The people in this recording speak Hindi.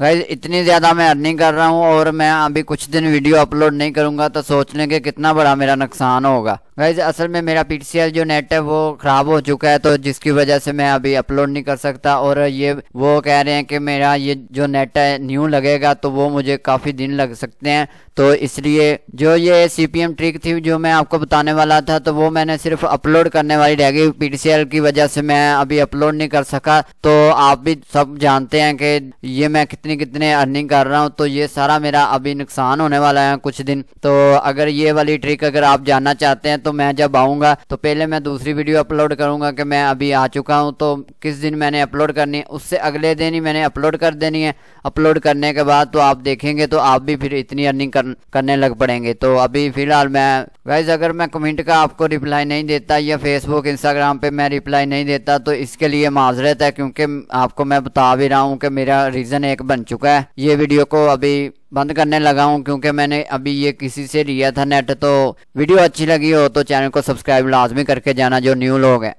गाइज इतनी ज़्यादा मैं अर्निंग कर रहा हूँ और मैं अभी कुछ दिन वीडियो अपलोड नहीं करूँगा तो सोच लेंगे कि कितना बड़ा मेरा नुकसान होगा गाइज असल में मेरा पी जो नेट है वो ख़राब हो चुका है तो जिसकी वजह से मैं अभी अपलोड नहीं कर सकता और ये वो कह रहे हैं कि मेरा ये जो नेट है न्यू लगेगा तो वो मुझे काफ़ी दिन लग सकते हैं तो इसलिए जो ये सी पी एम ट्रिक थी जो मैं आपको बताने वाला था तो वो मैंने सिर्फ अपलोड करने वाली रह गई पी टी सी एल की वजह से मैं अभी अपलोड नहीं कर सका तो आप भी सब जानते हैं कि ये मैं कितनी कितने अर्निंग कर रहा हूँ तो ये सारा मेरा अभी नुकसान होने वाला है कुछ दिन तो अगर ये वाली ट्रिक अगर आप जानना चाहते हैं तो तो मैं जब आऊँगा तो पहले मैं दूसरी वीडियो अपलोड करूँगा कि मैं अभी आ चुका हूँ तो किस दिन मैंने अपलोड करनी है उससे अगले दिन ही मैंने अपलोड कर देनी है अपलोड करने के बाद तो आप देखेंगे तो आप भी फिर इतनी अर्निंग कर, करने लग पड़ेंगे तो अभी फ़िलहाल मैं वैसे अगर मैं कमेंट का आपको रिप्लाई नहीं देता या फेसबुक इंस्टाग्राम पर मैं रिप्लाई नहीं देता तो इसके लिए माजरत है क्योंकि आपको मैं बता भी रहा हूँ कि मेरा रीज़न एक बन चुका है ये वीडियो को अभी बंद करने लगा हूँ क्योंकि मैंने अभी ये किसी से लिया था नेट तो वीडियो अच्छी लगी हो तो चैनल को सब्सक्राइब लाजमी करके जाना जो न्यू लोग हैं